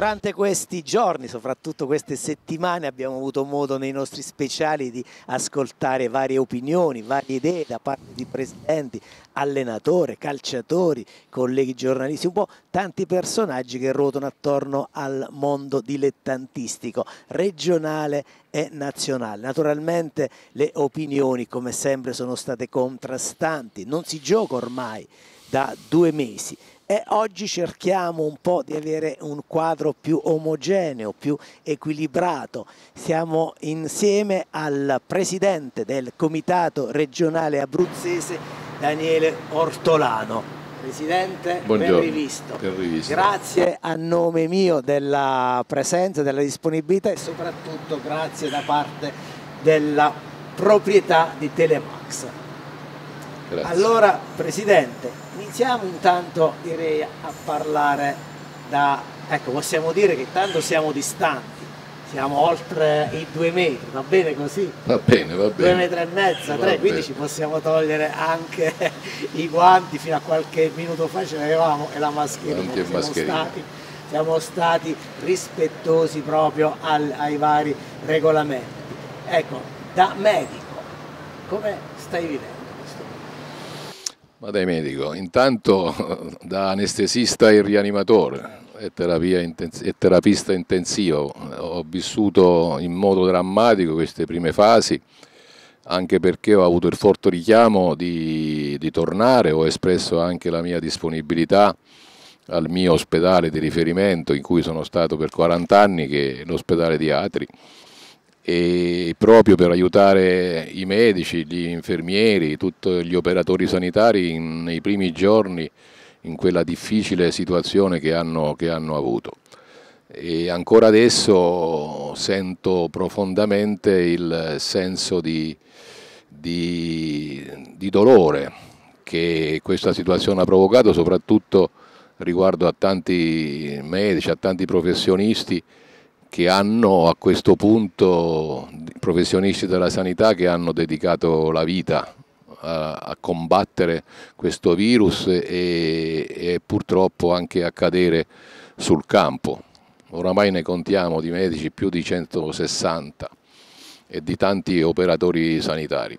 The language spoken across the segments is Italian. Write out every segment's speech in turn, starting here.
Durante questi giorni, soprattutto queste settimane, abbiamo avuto modo nei nostri speciali di ascoltare varie opinioni, varie idee da parte di presidenti, allenatori, calciatori, colleghi giornalisti, un po' tanti personaggi che ruotano attorno al mondo dilettantistico regionale e nazionale. Naturalmente le opinioni, come sempre, sono state contrastanti, non si gioca ormai da due mesi e oggi cerchiamo un po' di avere un quadro più omogeneo, più equilibrato. Siamo insieme al presidente del Comitato regionale abruzzese, Daniele Ortolano. Presidente, Buongiorno. ben rivisto. ben rivisto. Grazie a nome mio della presenza, della disponibilità e soprattutto grazie da parte della proprietà di Telemax. Grazie. Allora, Presidente, iniziamo intanto direi a parlare da... Ecco, possiamo dire che tanto siamo distanti, siamo oltre i due metri, va bene così? Va bene, va bene. Due metri e mezzo, tre, quindi ci possiamo togliere anche i guanti, fino a qualche minuto fa ce l'avevamo e la mascherina. Anche siamo mascherina. Stati, siamo stati rispettosi proprio al, ai vari regolamenti. Ecco, da medico, come stai vivendo? Ma dai medico, intanto da anestesista e rianimatore e, intensi e terapista intensivo ho vissuto in modo drammatico queste prime fasi anche perché ho avuto il forte richiamo di, di tornare, ho espresso anche la mia disponibilità al mio ospedale di riferimento in cui sono stato per 40 anni che è l'ospedale di Atri e proprio per aiutare i medici, gli infermieri, tutti gli operatori sanitari in, nei primi giorni in quella difficile situazione che hanno, che hanno avuto. E ancora adesso sento profondamente il senso di, di, di dolore che questa situazione ha provocato, soprattutto riguardo a tanti medici, a tanti professionisti che hanno a questo punto professionisti della sanità che hanno dedicato la vita a, a combattere questo virus e, e purtroppo anche a cadere sul campo. Oramai ne contiamo di medici più di 160 e di tanti operatori sanitari.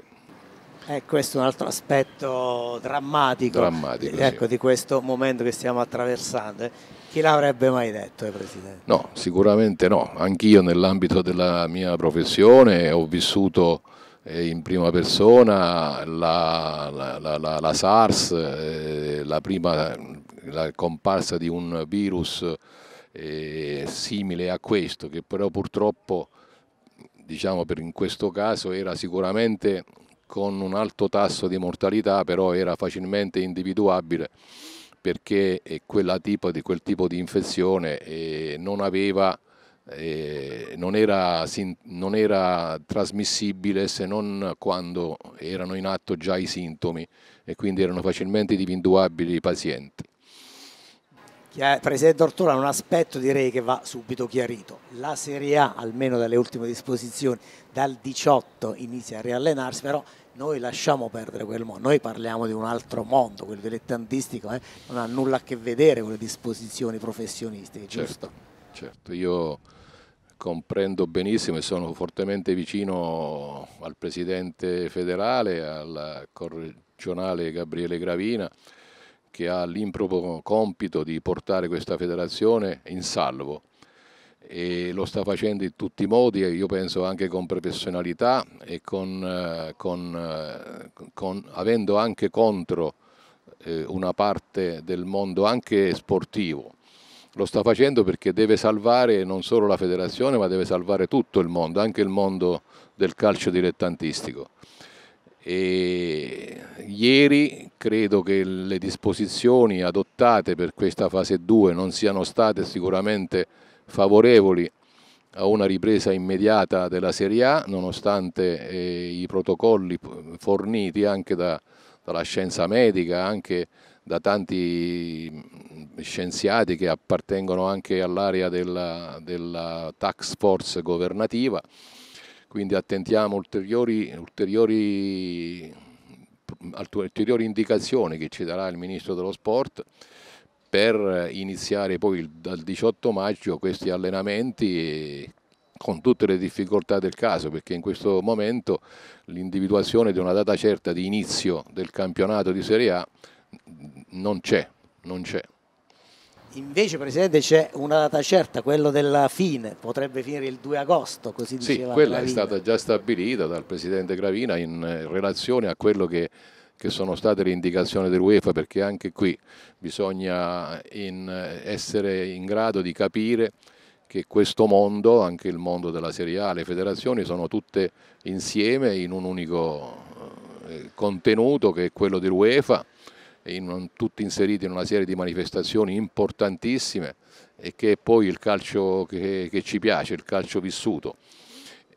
Eh, questo è un altro aspetto drammatico, drammatico ecco, sì. di questo momento che stiamo attraversando. Chi l'avrebbe mai detto, eh, Presidente? No, sicuramente no. Anch'io nell'ambito della mia professione ho vissuto eh, in prima persona la, la, la, la SARS, eh, la prima comparsa di un virus eh, simile a questo, che però purtroppo diciamo per in questo caso era sicuramente con un alto tasso di mortalità, però era facilmente individuabile perché eh, tipo di, quel tipo di infezione eh, non, aveva, eh, non, era, non era trasmissibile se non quando erano in atto già i sintomi e quindi erano facilmente individuabili i pazienti. Presidente Ortola, un aspetto direi che va subito chiarito. La Serie A, almeno dalle ultime disposizioni, dal 18 inizia a riallenarsi, però noi lasciamo perdere quel mondo, noi parliamo di un altro mondo, quello dilettantistico, eh? non ha nulla a che vedere con le disposizioni professionistiche, certo, giusto? Certo, certo. io comprendo benissimo e sono fortemente vicino al Presidente federale, al Corregionale Gabriele Gravina, che ha l'improbo compito di portare questa federazione in salvo e lo sta facendo in tutti i modi io penso anche con professionalità e con, eh, eh, con, con, avendo anche contro eh, una parte del mondo anche sportivo. Lo sta facendo perché deve salvare non solo la federazione ma deve salvare tutto il mondo, anche il mondo del calcio dilettantistico. E ieri credo che le disposizioni adottate per questa fase 2 non siano state sicuramente favorevoli a una ripresa immediata della Serie A, nonostante eh, i protocolli forniti anche da, dalla scienza medica, anche da tanti scienziati che appartengono anche all'area della, della, tax force governativa, quindi attentiamo ulteriori, ulteriori, ulteriori indicazioni che ci darà il Ministro dello Sport per iniziare poi dal 18 maggio questi allenamenti con tutte le difficoltà del caso perché in questo momento l'individuazione di una data certa di inizio del campionato di Serie A non c'è, non c'è. Invece Presidente c'è una data certa, quello della fine, potrebbe finire il 2 agosto, così sì, diceva Sì, quella Gravina. è stata già stabilita dal Presidente Gravina in eh, relazione a quello che che sono state le indicazioni dell'UEFA perché anche qui bisogna in essere in grado di capire che questo mondo, anche il mondo della Serie A, le federazioni sono tutte insieme in un unico eh, contenuto che è quello dell'UEFA, in, tutti inseriti in una serie di manifestazioni importantissime e che è poi il calcio che, che ci piace, il calcio vissuto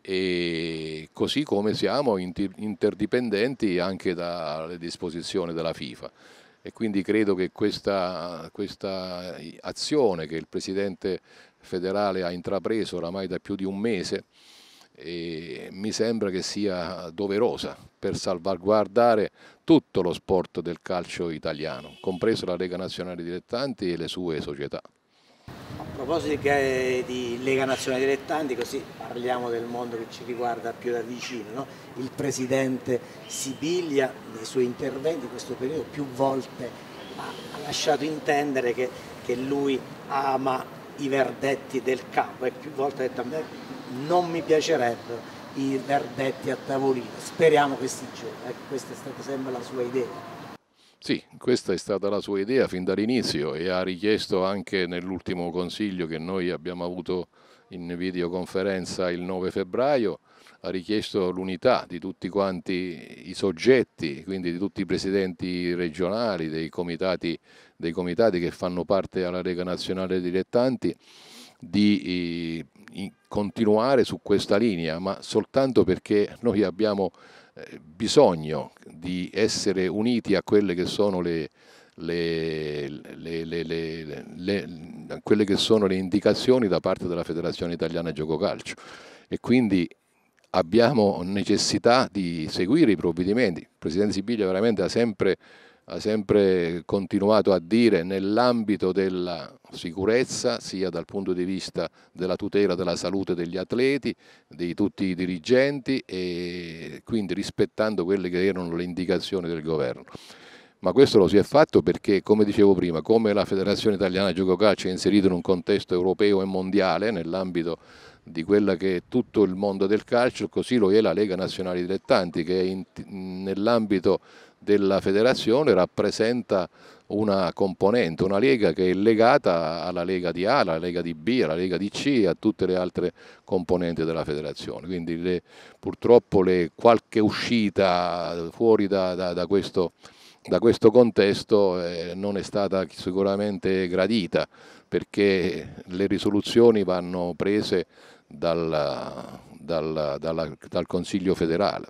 e così come siamo interdipendenti anche dalle disposizioni della FIFA. E quindi credo che questa, questa azione che il Presidente federale ha intrapreso oramai da più di un mese mi sembra che sia doverosa per salvaguardare tutto lo sport del calcio italiano, compreso la Lega Nazionale Dilettanti e le sue società. A proposito di Lega Nazionale Dilettanti, così parliamo del mondo che ci riguarda più da vicino, no? il presidente Sibiglia nei suoi interventi in questo periodo più volte ha lasciato intendere che, che lui ama i verdetti del campo e più volte ha detto a me non mi piacerebbero i verdetti a tavolino, speriamo che si giochi, ecco, questa è stata sempre la sua idea. Sì, questa è stata la sua idea fin dall'inizio e ha richiesto anche nell'ultimo consiglio che noi abbiamo avuto in videoconferenza il 9 febbraio, ha richiesto l'unità di tutti quanti i soggetti, quindi di tutti i presidenti regionali, dei comitati, dei comitati che fanno parte alla Lega Nazionale Dilettanti, di eh, continuare su questa linea, ma soltanto perché noi abbiamo eh, bisogno di essere uniti a quelle che sono le, le, le, le che sono indicazioni da parte della Federazione Italiana Gioco Calcio e quindi abbiamo necessità di seguire i provvedimenti. Il Presidente Sibiglia veramente ha sempre ha sempre continuato a dire nell'ambito della sicurezza, sia dal punto di vista della tutela della salute degli atleti, di tutti i dirigenti e quindi rispettando quelle che erano le indicazioni del governo. Ma questo lo si è fatto perché, come dicevo prima, come la Federazione Italiana Gioco Calcio è inserita in un contesto europeo e mondiale nell'ambito di quella che è tutto il mondo del calcio, così lo è la Lega Nazionale Dilettanti che nell'ambito della federazione rappresenta una componente, una lega che è legata alla lega di A, alla lega di B, alla lega di C e a tutte le altre componenti della federazione. Quindi le, purtroppo le, qualche uscita fuori da, da, da, questo, da questo, contesto eh, non è stata sicuramente gradita perché le risoluzioni vanno prese dal, dal, dalla, dal Consiglio federale.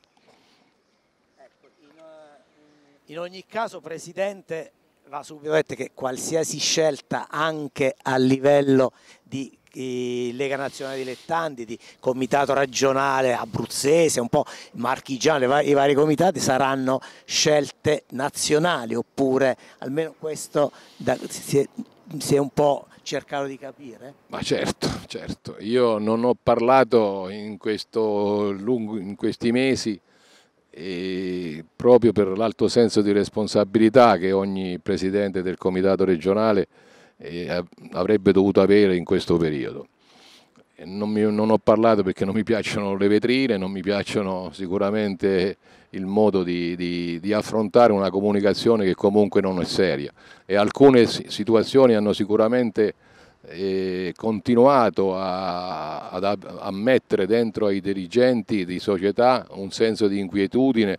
In ogni caso, Presidente, va subito detto che qualsiasi scelta anche a livello di Lega Nazionale Dilettanti, di Comitato Regionale Abruzzese, un po' Marchigiano, i vari comitati saranno scelte nazionali oppure almeno questo si, è, un po' cercato di capire? Ma certo, certo, io non ho parlato in, questo lungo, in questi mesi e proprio per l'alto senso di responsabilità che ogni presidente del comitato regionale eh, avrebbe dovuto avere in questo periodo. Non, mi, non, ho parlato perché non mi piacciono le vetrine, non mi piacciono sicuramente il modo di, di, di affrontare una comunicazione che comunque non è seria e alcune situazioni hanno sicuramente continuato a, a, mettere dentro ai dirigenti di società un senso di inquietudine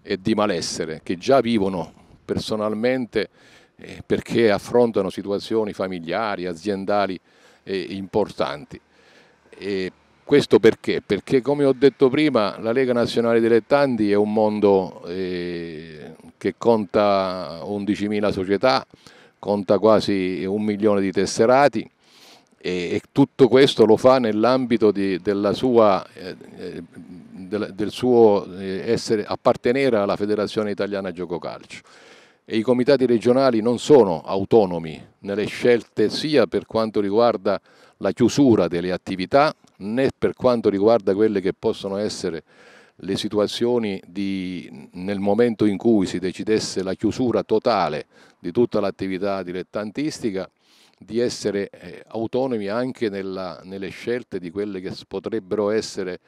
e di malessere che già vivono personalmente eh, perché affrontano situazioni familiari, aziendali eh, importanti. E questo perché? Perché come ho detto prima la Lega Nazionale Dilettanti è un mondo eh, che conta 11.000 società, conta quasi un milione di tesserati e, e tutto questo lo fa nell'ambito di, sua, eh, eh del, del, suo eh, essere, appartenere alla Federazione Italiana Gioco Calcio. E I comitati regionali non sono autonomi nelle scelte sia per quanto riguarda la chiusura delle attività né per quanto riguarda quelle che possono essere le situazioni di, nel momento in cui si decidesse la chiusura totale di tutta l'attività dilettantistica, di essere eh, autonomi anche nella, nelle scelte di quelle che potrebbero essere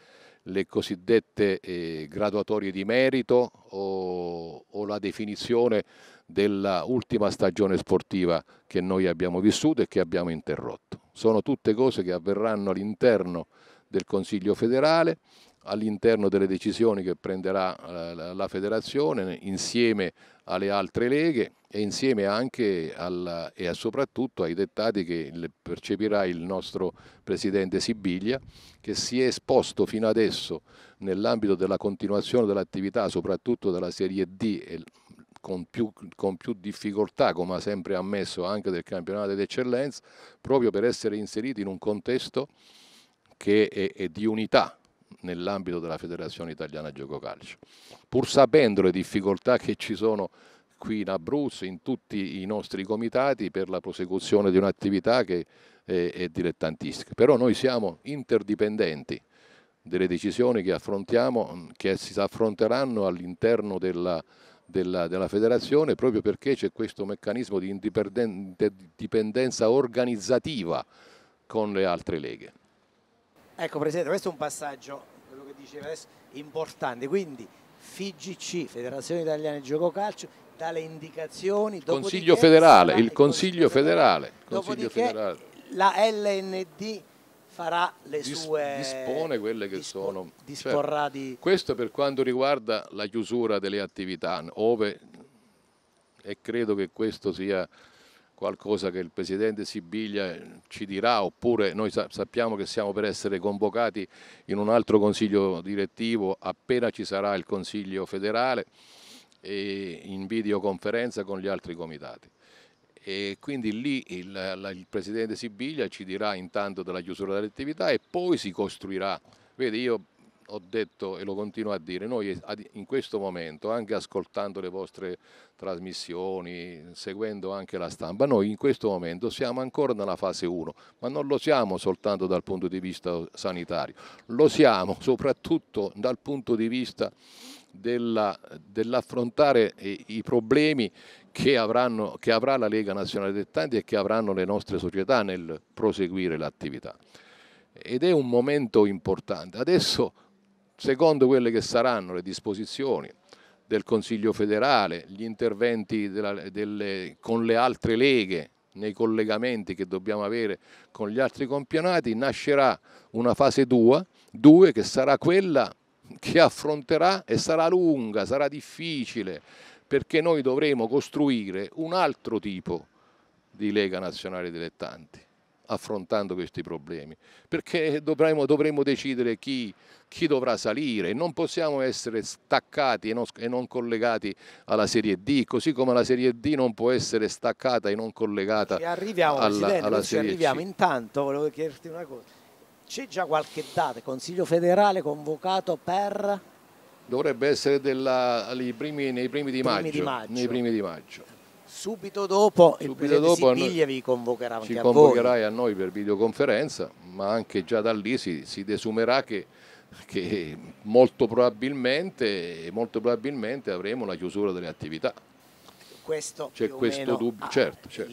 le cosiddette eh, graduatorie di merito o, o la definizione dell'ultima stagione sportiva che noi abbiamo vissuto e che abbiamo interrotto. Sono tutte cose che avverranno all'interno del Consiglio federale all'interno delle decisioni che prenderà eh, la federazione insieme alle altre leghe e insieme anche al, e soprattutto ai dettati che percepirà il nostro presidente Sibiglia che si è esposto fino adesso nell'ambito della continuazione dell'attività soprattutto della serie D e con più, con più, difficoltà, come ha sempre ammesso anche del campionato d'eccellenza, proprio per essere inserito in un contesto che è, è di unità nell'ambito della Federazione Italiana Gioco Calcio. Pur sapendo le difficoltà che ci sono qui in Abruzzo, in tutti i nostri comitati per la prosecuzione di un'attività che è, è dilettantistica. Però noi siamo interdipendenti delle decisioni che affrontiamo, che si affronteranno all'interno della, della, della, federazione proprio perché c'è questo meccanismo di indipendenza organizzativa con le altre leghe. Ecco Presidente, questo è un passaggio, quello che diceva adesso, importante, quindi FIGC, Federazione Italiana di Gioco Calcio, dà le indicazioni. Consiglio federale, il Consiglio federale. Consiglio la LND farà le Dis, sue... Dispone quelle che dispo, sono... Certo. Disporrà cioè, di... Questo per quanto riguarda la chiusura delle attività, ove, e credo che questo sia qualcosa che il Presidente Sibiglia eh, ci dirà oppure noi sappiamo che siamo per essere convocati in un altro Consiglio direttivo appena ci sarà il Consiglio federale e in videoconferenza con gli altri comitati. E quindi lì il, il Presidente Sibiglia ci dirà intanto della chiusura dell'attività e poi si costruirà. Vedi, io ho detto e lo continuo a dire, noi in questo momento, anche ascoltando le vostre trasmissioni, seguendo anche la stampa, noi in questo momento siamo ancora nella fase 1, ma non lo siamo soltanto dal punto di vista sanitario, lo siamo soprattutto dal punto di vista dell'affrontare i problemi che, avranno, che avrà la Lega Nazionale dei Tanti e che avranno le nostre società nel proseguire l'attività ed è un momento importante. Adesso secondo quelle che saranno le disposizioni del Consiglio federale, gli interventi della, delle, con le altre leghe nei collegamenti che dobbiamo avere con gli altri campionati, nascerà una fase 2, 2 che sarà quella che affronterà e sarà lunga, sarà difficile, perché noi dovremo costruire un altro tipo di Lega Nazionale Dilettanti affrontando questi problemi, perché dovremo, dovremo decidere chi, chi, dovrà salire, non possiamo essere staccati e non, e non, collegati alla Serie D, così come la Serie D non può essere staccata e non collegata e arriviamo, alla, alla Serie arriviamo. C. Intanto volevo chiederti una cosa, c'è già qualche data, Consiglio federale convocato per... Dovrebbe essere della, primi, nei primi, di, primi maggio, di maggio. Nei primi di maggio. Subito dopo Subito il dopo Siviglia vi convocherà anche ci convocherai a noi per videoconferenza, ma anche già da lì si, si desumerà che, che molto, probabilmente, molto probabilmente avremo la chiusura delle attività questo c'è questo dubbio, ah, certo, certo.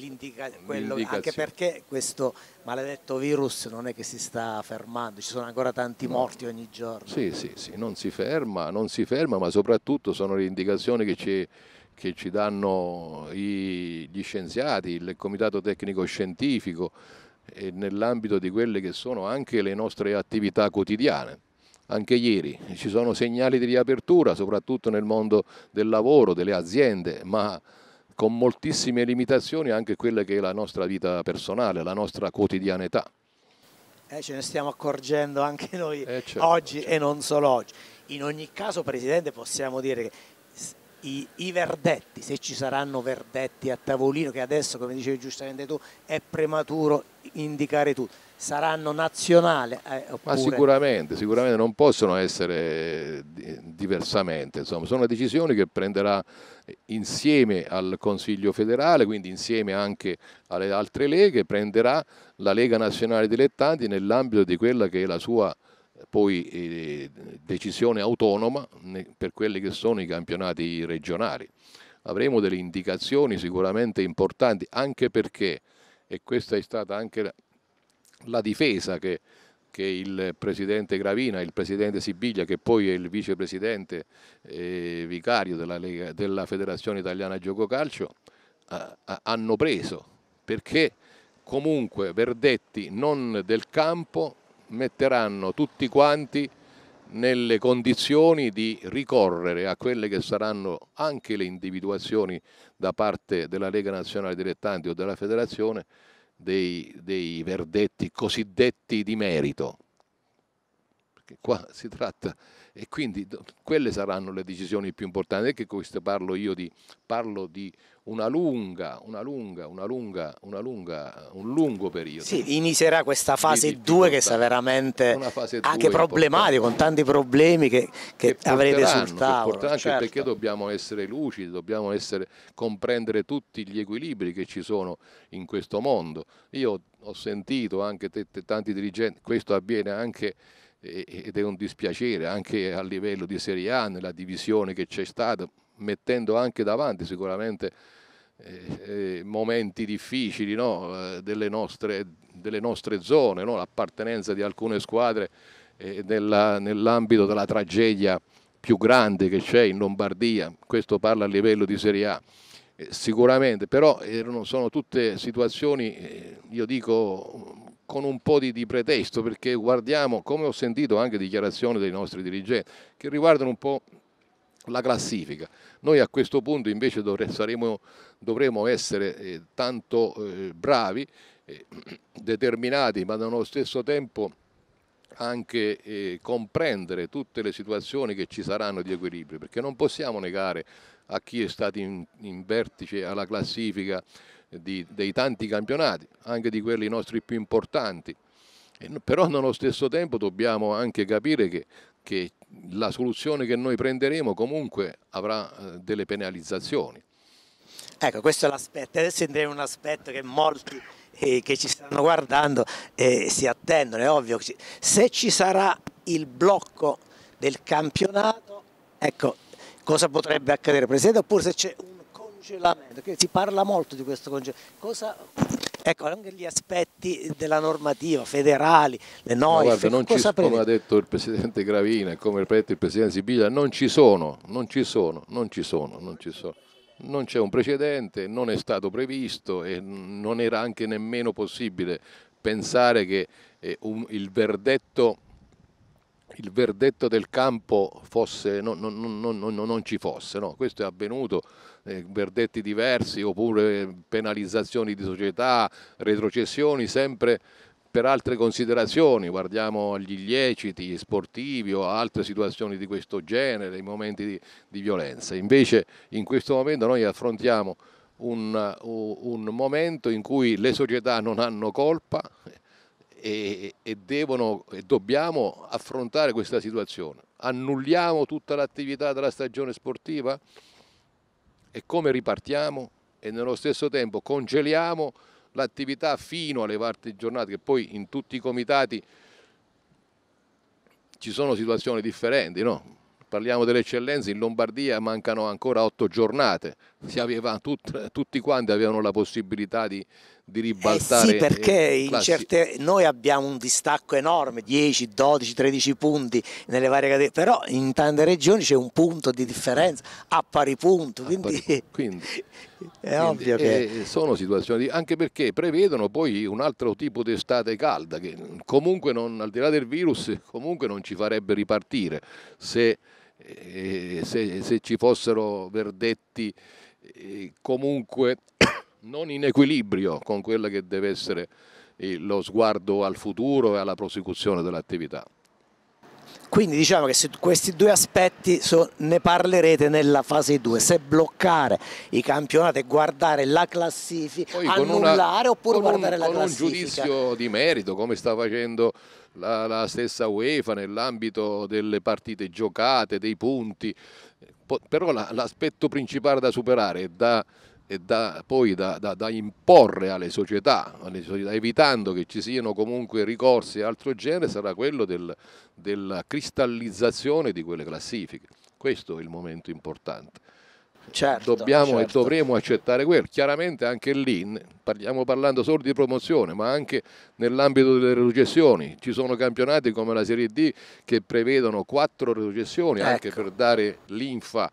Quello, anche perché questo maledetto virus non è che si sta fermando, ci sono ancora tanti no. morti ogni giorno. Sì, sì, sì, non si ferma, non si ferma, ma soprattutto sono le indicazioni che ci che ci danno gli scienziati, il comitato tecnico scientifico e nell'ambito di quelle che sono anche le nostre attività quotidiane. Anche ieri ci sono segnali di riapertura, soprattutto nel mondo del lavoro, delle aziende, ma con moltissime limitazioni anche quella che è la nostra vita personale, la nostra quotidianità. Eh, ce ne stiamo accorgendo anche noi eh certo, oggi certo. e non solo oggi. In ogni caso, Presidente, possiamo dire che i, i, verdetti, se ci saranno verdetti a tavolino, che adesso come dicevi giustamente tu è prematuro indicare tutto, saranno nazionali? Eh, oppure... Ma sicuramente, sicuramente non possono essere eh, diversamente, insomma. sono decisioni che prenderà eh, insieme al Consiglio federale, quindi insieme anche alle altre leghe, prenderà la Lega Nazionale Dilettanti nell'ambito di quella che è la sua poi eh, decisione autonoma per quelli che sono i campionati regionali. Avremo delle indicazioni sicuramente importanti anche perché, e questa è stata anche la, la difesa che, che, il presidente Gravina, il presidente Sibiglia che poi è il vicepresidente eh, vicario della, Lega, della, Federazione Italiana Gioco Calcio, eh, hanno preso perché comunque verdetti non del campo metteranno tutti quanti nelle condizioni di ricorrere a quelle che saranno anche le individuazioni da parte della Lega Nazionale Dilettanti o della Federazione dei, dei verdetti cosiddetti di merito perché qua si tratta e quindi quelle saranno le decisioni più importanti, che questo parlo io di, parlo di una lunga, una lunga, una lunga, una lunga, un lungo periodo. Sì, inizierà questa fase 2 che sarà veramente anche problematica, con tanti problemi che, che, che avrete sul tavolo. Cioè che certo. perché dobbiamo essere lucidi, dobbiamo essere, comprendere tutti gli equilibri che ci sono in questo mondo. Io ho sentito anche tanti dirigenti, questo avviene anche ed è un dispiacere anche a livello di Serie A, nella divisione che c'è stata, mettendo anche davanti sicuramente eh, eh momenti difficili no? Eh, delle, nostre, delle, nostre, zone, no? l'appartenenza di alcune squadre eh, nell'ambito della tragedia più grande che c'è in Lombardia, questo parla a livello di Serie A eh, sicuramente, però erano, sono tutte situazioni, io dico, con un po' di, di, pretesto, perché guardiamo, come ho sentito anche dichiarazioni dei nostri dirigenti, che riguardano un po' la classifica. Noi a questo punto invece dovre, saremo, dovremo essere eh, tanto eh, bravi, eh, determinati, ma nello stesso tempo anche eh, comprendere tutte le situazioni che ci saranno di equilibrio, perché non possiamo negare a chi è stato in, in vertice alla classifica di, dei tanti campionati, anche di quelli nostri più importanti. E, però nello stesso tempo dobbiamo anche capire che, che la soluzione che noi prenderemo comunque avrà eh, delle penalizzazioni. Ecco, questo è l'aspetto. Adesso eh, andremo in un aspetto che molti eh, che ci stanno guardando eh, si attendono, è ovvio. Ci... Se ci sarà il blocco del campionato, ecco, cosa potrebbe accadere, Presidente? Oppure se c'è un congelamento, si parla molto di questo congelamento, cosa... Ecco, anche gli aspetti della normativa federali, le norme... guarda, non ci, come ha detto il Presidente Gravina e come ha detto il Presidente Sibiglia, non ci sono, non ci sono, non ci sono, non ci sono. Non c'è un precedente, non è stato previsto e non era anche nemmeno possibile pensare che eh, un, il verdetto il verdetto del campo fosse, no, no, no, non ci fosse. Questo è avvenuto eh, verdetti diversi oppure penalizzazioni di società, retrocessioni, sempre per altre considerazioni, guardiamo agli illeciti sportivi o altre situazioni di questo genere, i momenti di, di violenza. Invece in questo momento noi affrontiamo un, un, momento in cui le società non hanno colpa e, e, devono, e dobbiamo affrontare questa situazione. Annulliamo tutta l'attività della stagione sportiva? e come ripartiamo e nello stesso tempo congeliamo l'attività fino alle parti giornate, che poi in tutti i comitati ci sono situazioni differenti, no? Parliamo delle eccellenze, in Lombardia mancano ancora otto giornate, aveva, tut, tutti quanti avevano la possibilità di, di ribaltare. Eh sì, perché eh, certe, noi abbiamo un distacco enorme, 10, 12, 13 punti nelle varie categorie, però in tante regioni c'è un punto di differenza a pari punto, quindi, pari, quindi è ovvio che... Eh, sono situazioni, di, anche perché prevedono poi un altro tipo di estate calda, che comunque non, al di là del virus, comunque non ci farebbe ripartire se, eh, se, se ci fossero verdetti comunque non in equilibrio con quello che deve essere eh, lo sguardo al futuro e alla prosecuzione dell'attività. Quindi diciamo che su questi due aspetti so, ne parlerete nella fase 2, se bloccare i campionati e guardare la classifica, Poi annullare una, oppure guardare un, la con classifica. Con un giudizio di merito come sta facendo la, la stessa UEFA nell'ambito delle partite giocate, dei punti, eh, però l'aspetto principale da superare è da e da, poi da, da, da, imporre alle società, alle società, evitando che ci siano comunque ricorsi e altro genere, sarà quello del, della cristallizzazione di quelle classifiche. Questo è il momento importante. Certo, Dobbiamo certo. e dovremo accettare quello. Chiaramente anche lì, parliamo parlando solo di promozione, ma anche nell'ambito delle retrocessioni. Ci sono campionati come la Serie D che prevedono quattro retrocessioni ecco. anche per dare linfa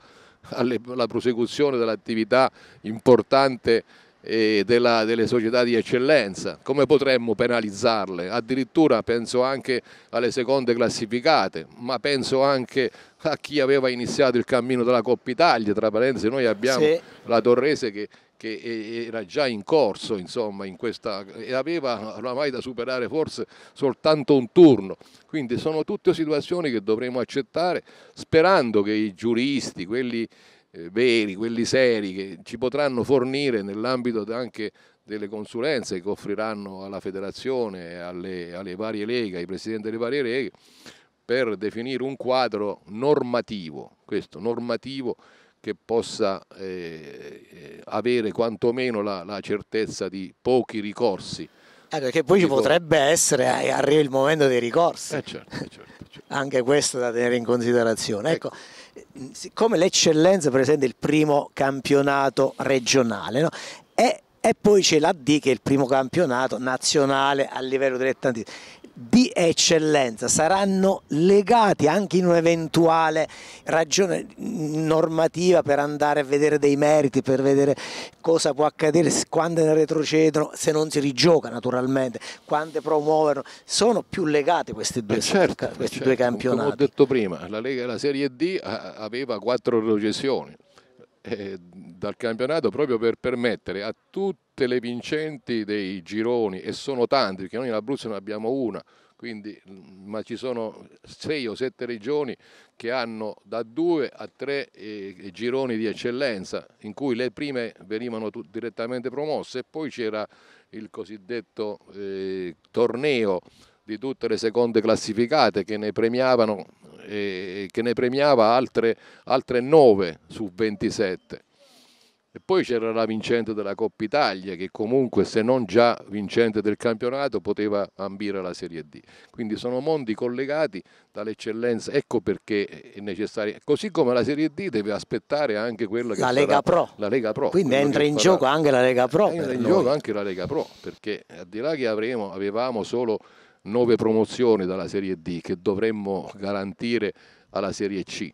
alla prosecuzione dell'attività importante eh, della, delle società di eccellenza, come potremmo penalizzarle? Addirittura penso anche alle seconde classificate, ma penso anche a chi aveva iniziato il cammino della Coppa Italia, tra parentesi noi abbiamo sì. la Torrese che che era già in corso insomma, in questa, e aveva oramai da superare forse soltanto un turno. Quindi sono tutte situazioni che dovremo accettare sperando che i giuristi, quelli eh, veri, quelli seri, che ci potranno fornire nell'ambito anche delle consulenze che offriranno alla federazione, alle, alle varie leghe, ai presidenti delle varie leghe, per definire un quadro normativo, questo normativo che possa eh, eh, avere quantomeno la, la, certezza di pochi ricorsi. Eh, perché poi ci potrebbe essere, eh, arriva il momento dei ricorsi. Eh, certo, certo, certo. Anche questo da tenere in considerazione. Ecco, ecco. Eh, siccome l'eccellenza presenta il primo campionato regionale, no? e, e, poi c'è la D che è il primo campionato nazionale a livello dilettantistico di eccellenza, saranno legati anche in un'eventuale ragione normativa per andare a vedere dei meriti, per vedere cosa può accadere quando ne retrocedono, se non si rigioca naturalmente, quante promuovono, sono più legati eh, certo, questi eh, due, certo, questi certo. due campionati. Come ho detto prima, la Lega la Serie D aveva quattro retrocessioni eh, dal campionato proprio per permettere a tutti tutte le vincenti dei gironi e sono tanti, perché noi in Abruzzo ne abbiamo una, quindi, mm, ma ci sono sei o sette regioni che hanno da due a tre eh, gironi di eccellenza in cui le prime venivano direttamente promosse e poi c'era il cosiddetto eh, torneo di tutte le seconde classificate che ne, eh, che ne premiava altre, altre 9 su 27 e poi c'era la vincente della Coppa Italia che comunque se non già vincente del campionato poteva ambire la Serie D. Quindi sono mondi collegati dall'eccellenza, ecco perché è necessario, così come la Serie D deve aspettare anche quella che la sarà Lega Pro. la Lega Pro. Quindi entra in farà. gioco anche la Lega Pro. Entra in noi. gioco anche la Lega Pro, perché al di là che avremo, avevamo solo nove promozioni dalla Serie D che dovremmo garantire alla Serie C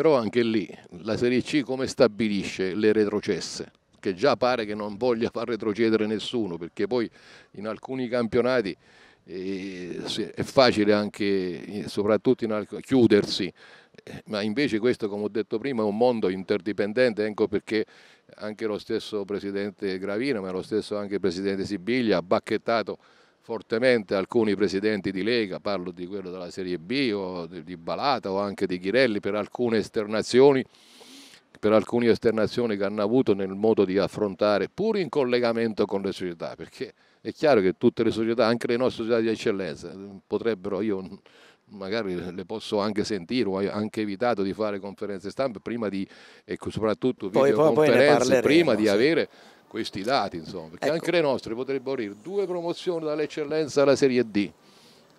però anche lì la Serie C come stabilisce le retrocesse? Che già pare che non voglia far retrocedere nessuno, perché poi in alcuni campionati eh, è facile anche, eh, soprattutto in alc- chiudersi, eh, ma invece questo, come ho detto prima, è un mondo interdipendente, ecco perché anche lo stesso presidente Gravina, ma lo stesso anche il presidente Sibiglia ha bacchettato fortemente alcuni presidenti di Lega, parlo di quello della Serie B o di Balata o anche di Ghirelli per alcune esternazioni per alcune esternazioni che hanno avuto nel modo di affrontare, pur in collegamento con le società, perché è chiaro che tutte le società, anche le nostre società di eccellenza, potrebbero, io magari le posso anche sentire, ho anche evitato di fare conferenze stampa prima di, e soprattutto poi, videoconferenze, poi, prima di avere questi dati, insomma, perché ecco. anche le nostre potrebbero dire due promozioni dall'eccellenza alla Serie D.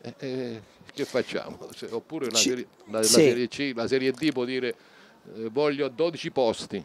Eh, eh, che facciamo? Cioè, oppure la, serie, la, sì. la serie C, la Serie D può dire eh, voglio 12 posti.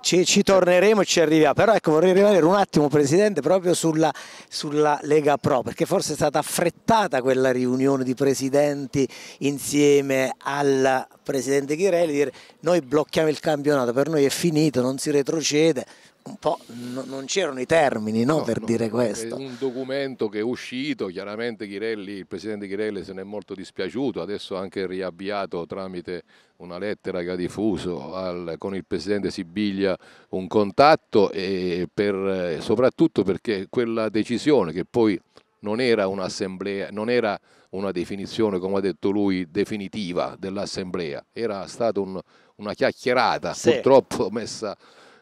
Ci, ci, torneremo e ci arriviamo, però ecco vorrei rimanere un attimo Presidente proprio sulla, sulla, Lega Pro perché forse è stata affrettata quella riunione di presidenti insieme al Presidente Chirelli dire noi blocchiamo il campionato, per noi è finito, non si retrocede, un po' n- non c'erano i termini no, no, per no, dire questo. È un documento che è uscito, chiaramente Chirelli, il presidente Chirelli se ne è molto dispiaciuto, adesso anche riavviato tramite una lettera che ha diffuso al, con il presidente Sibiglia un contatto e per, eh, soprattutto perché quella decisione che poi non era un'assemblea, non era una definizione, come ha detto lui, definitiva dell'assemblea, era stata un, una chiacchierata sì. purtroppo messa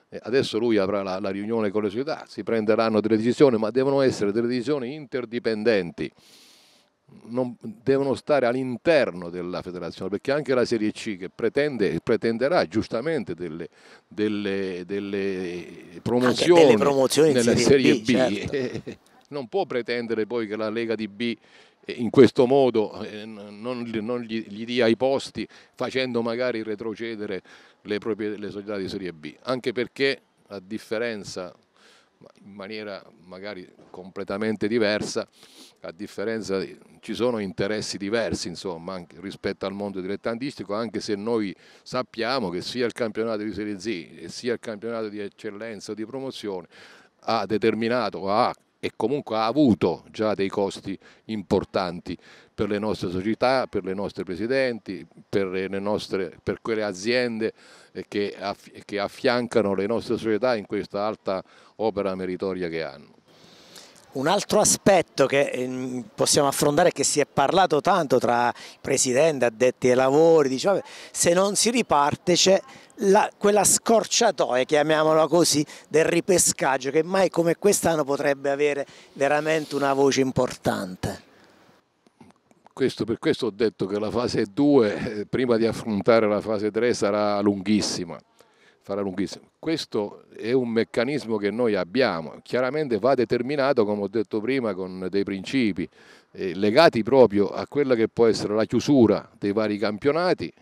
eh, adesso lui avrà la, la riunione con le società, si prenderanno delle decisioni, ma devono essere delle decisioni interdipendenti. Non, devono stare all'interno della federazione, perché anche la Serie C che pretende, pretenderà giustamente delle, delle, delle promozioni, delle promozioni nella Serie, B, B certo. non può pretendere poi che la Lega di B in questo modo eh, non, non gli, gli, dia i posti facendo magari retrocedere le, proprie, le società di Serie B, anche perché a differenza in maniera magari completamente diversa, a differenza ci sono interessi diversi insomma, rispetto al mondo dilettantistico, anche se noi sappiamo che sia il campionato di Serie Z sia il campionato di eccellenza o di promozione ha determinato, ha e comunque ha avuto già dei costi importanti per le nostre società, per le nostre presidenti, per, le nostre, per quelle aziende che, che affiancano le nostre società in questa alta opera meritoria che hanno. Un altro aspetto che ehm, possiamo affrontare è che si è parlato tanto tra presidente, addetti ai lavori, diciamo, se non si riparte c'è quella scorciatoia, chiamiamola così, del ripescaggio che mai come quest'anno potrebbe avere veramente una voce importante. Questo, per questo ho detto che la fase 2, eh, prima di affrontare la fase 3, sarà lunghissima sarà lunghissimo. Questo è un meccanismo che noi abbiamo, chiaramente va determinato, come ho detto prima, con dei principi eh, legati proprio a quella che può essere la chiusura dei vari campionati,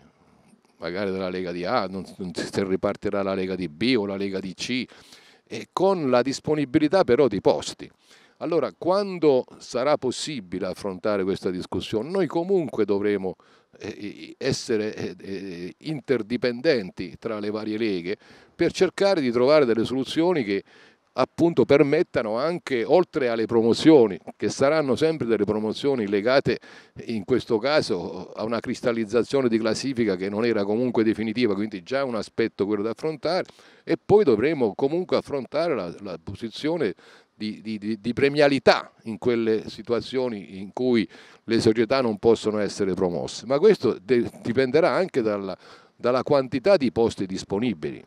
magari della Lega di A, non, non se ripartirà la Lega di B o la Lega di C, e con la disponibilità però di posti. Allora, quando sarà possibile affrontare questa discussione, noi comunque dovremo eh, essere eh, eh, interdipendenti tra le varie leghe per cercare di trovare delle soluzioni che appunto permettano anche oltre alle promozioni che saranno sempre delle promozioni legate in questo caso a una cristallizzazione di classifica che non era comunque definitiva quindi già un aspetto quello da affrontare e poi dovremo comunque affrontare la, la posizione di, di, di premialità in quelle situazioni in cui le società non possono essere promosse, ma questo dipenderà anche dalla, dalla quantità di posti disponibili.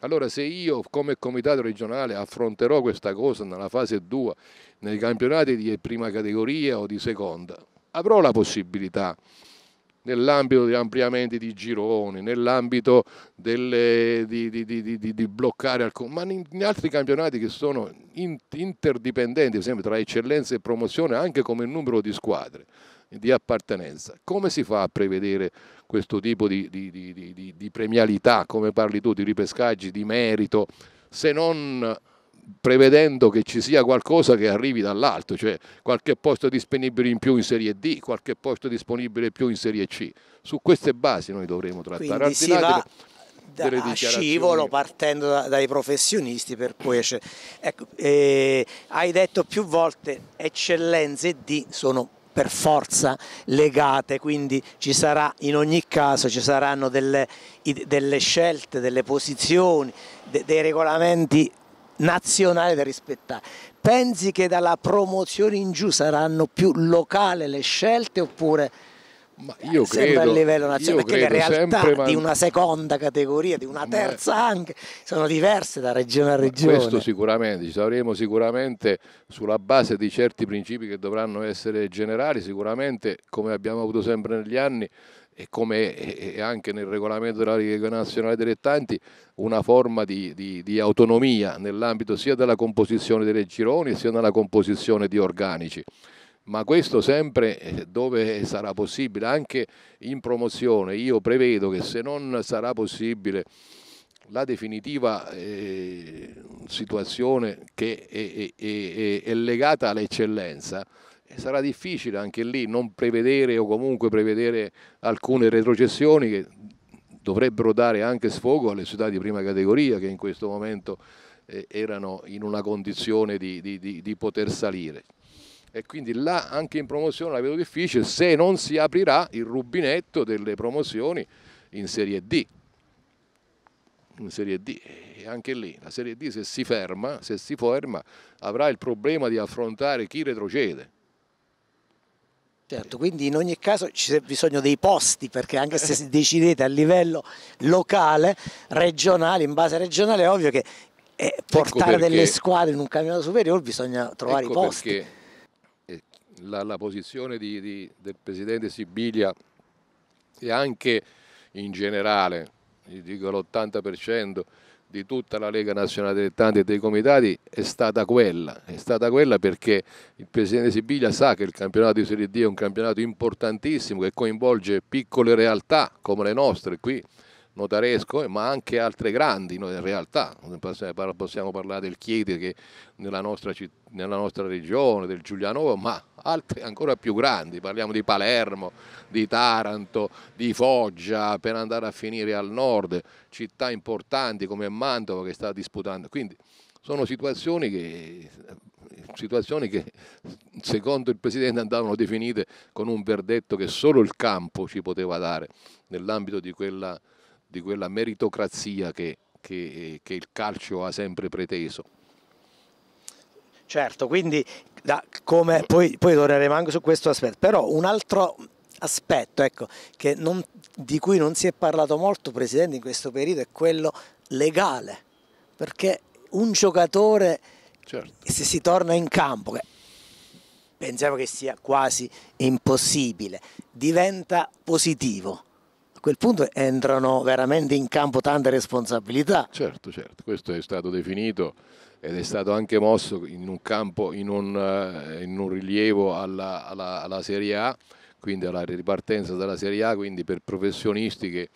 Allora se io come comitato regionale affronterò questa cosa nella fase 2, nei campionati di prima categoria o di seconda, avrò la possibilità nell'ambito di ampliamenti di gironi, nell'ambito delle, di, di, di, di, bloccare alcuni, ma in, altri campionati che sono interdipendenti, per esempio tra eccellenza e promozione, anche come numero di squadre di appartenenza. Come si fa a prevedere questo tipo di, di, di, di premialità, come parli tu, di ripescaggi, di merito, se non prevedendo che ci sia qualcosa che arrivi dall'alto, cioè qualche posto disponibile in più in Serie D, qualche posto disponibile in più in Serie C. Su queste basi noi dovremo trattare. Quindi si va delle, delle a scivolo partendo da, dai professionisti per poi ecco, eh, hai detto più volte eccellenze D sono per forza legate, quindi ci sarà in ogni caso ci saranno delle, delle scelte, delle posizioni, de, dei regolamenti nazionale da rispettare. Pensi che dalla promozione in giù saranno più locali le scelte oppure ma io sempre credo, a livello nazionale? Perché le realtà sempre, di una seconda categoria, di una terza anche, sono diverse da regione a regione. Questo sicuramente, ci saremo sicuramente sulla base di certi principi che dovranno essere generali, sicuramente come abbiamo avuto sempre negli anni e come è anche nel regolamento della Lega Nazionale Dilettanti una forma di, di, di autonomia nell'ambito sia della composizione delle gironi sia nella composizione di organici ma questo sempre eh, dove sarà possibile, anche in promozione. Io prevedo che se non sarà possibile la definitiva eh, situazione che è, è, è, è legata all'eccellenza, sarà difficile anche lì non prevedere o comunque prevedere alcune retrocessioni che dovrebbero dare anche sfogo alle società di prima categoria che in questo momento eh, erano in una condizione di, di, di, di poter salire. E quindi là anche in promozione la vedo difficile se non si aprirà il rubinetto delle promozioni in Serie D. In Serie D e anche lì la Serie D se si ferma, se si ferma avrà il problema di affrontare chi retrocede Certo, quindi in ogni caso ci c'è bisogno dei posti perché anche se decidete a livello locale, regionale, in base regionale è ovvio che eh, ecco portare ecco delle squadre in un campionato superiore bisogna trovare ecco i posti. Eh, la, la, posizione di, di, del presidente Sibiglia e anche in generale, dico l'80% di tutta la Lega Nazionale Dilettanti e dei comitati è stata quella, è stata quella perché il Presidente Sibiglia sa che il campionato di Serie D è un campionato importantissimo che coinvolge piccole realtà come le nostre qui notaresco, ma anche altre grandi in realtà. Possiamo parlare del Chieti che nella nostra, nella nostra regione, del Giulianova, ma altre ancora più grandi. Parliamo di Palermo, di Taranto, di Foggia, per andare a finire al nord, città importanti come Mantova che sta disputando. Quindi sono situazioni che, situazioni che, secondo il Presidente andavano definite con un verdetto che solo il campo ci poteva dare nell'ambito di quella di quella meritocrazia che, che, che il calcio ha sempre preteso. Certo, quindi da, come, poi, poi torneremo anche su questo aspetto, però un altro aspetto ecco, non, di cui non si è parlato molto, Presidente, in questo periodo è quello legale, perché un giocatore, certo. se si torna in campo, che pensiamo che sia quasi impossibile, diventa positivo quel punto entrano veramente in campo tante responsabilità. Certo, certo, questo è stato definito ed è stato anche mosso in un campo, in un, eh, in un rilievo alla, alla, alla Serie A, quindi alla ripartenza della Serie A, quindi per professionisti che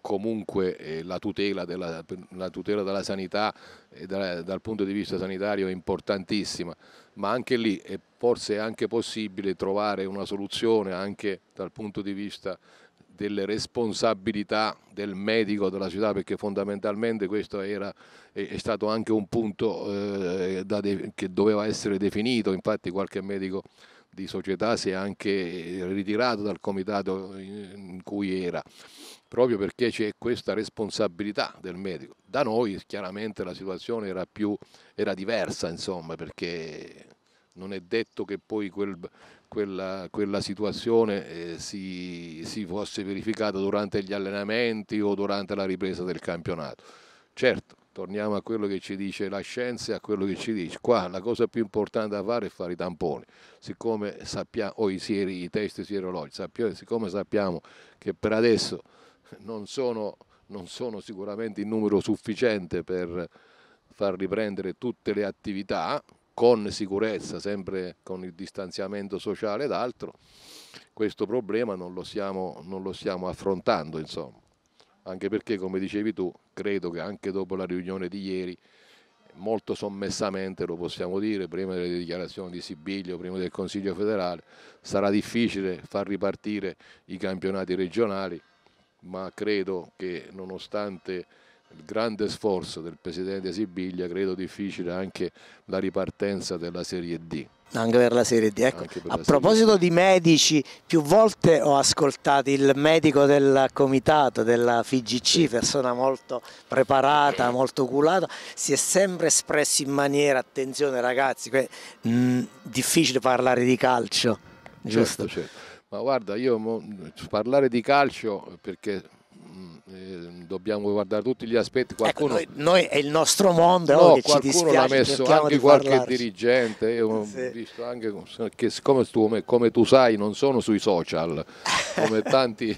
comunque eh, la, tutela della, la, tutela della, sanità eh, dal punto di vista sanitario è importantissima, ma anche lì è forse anche possibile trovare una soluzione anche dal punto di vista delle responsabilità del medico della città perché fondamentalmente questo era, è, stato anche un punto eh, de, che doveva essere definito, infatti qualche medico di società si è anche ritirato dal comitato in cui era, proprio perché c'è questa responsabilità del medico. Da noi chiaramente la situazione era, più, era diversa, insomma, perché non è detto che poi quel, quella, quella, situazione eh, si, si, fosse verificata durante gli allenamenti o durante la ripresa del campionato. Certo, torniamo a quello che ci dice la scienza e a quello che ci dice. Qua la cosa più importante da fare è fare i tamponi, siccome sappiamo, o i, sieri, i test sierologici, sappiamo, siccome sappiamo che per adesso non sono, non sono sicuramente in numero sufficiente per far riprendere tutte le attività, con sicurezza, sempre con il distanziamento sociale ed altro, questo problema non lo stiamo, non lo stiamo affrontando, insomma. anche perché come dicevi tu, credo che anche dopo la riunione di ieri, molto sommessamente lo possiamo dire, prima delle dichiarazioni di Sibiglio, prima del Consiglio federale, sarà difficile far ripartire i campionati regionali, ma credo che nonostante il grande sforzo del presidente Sibiglia credo difficile anche la ripartenza della Serie D. Anche per la Serie D. Ecco. A proposito D. di medici, più volte ho ascoltato il medico del comitato della FIGC, sì. persona molto preparata, molto culata, si è sempre espresso in maniera, attenzione ragazzi, mh, mm, difficile parlare di calcio, certo, giusto? Certo, certo. Ma guarda, io mo, parlare di calcio perché Ehm, dobbiamo guardare tutti gli aspetti. Ecco, qualcuno, ecco, noi, noi, è il nostro mondo, no, oh, qualcuno dispiace, l'ha messo anche di qualche parlarci. dirigente, io ho visto anche che siccome tu, come tu sai non sono sui social, come tanti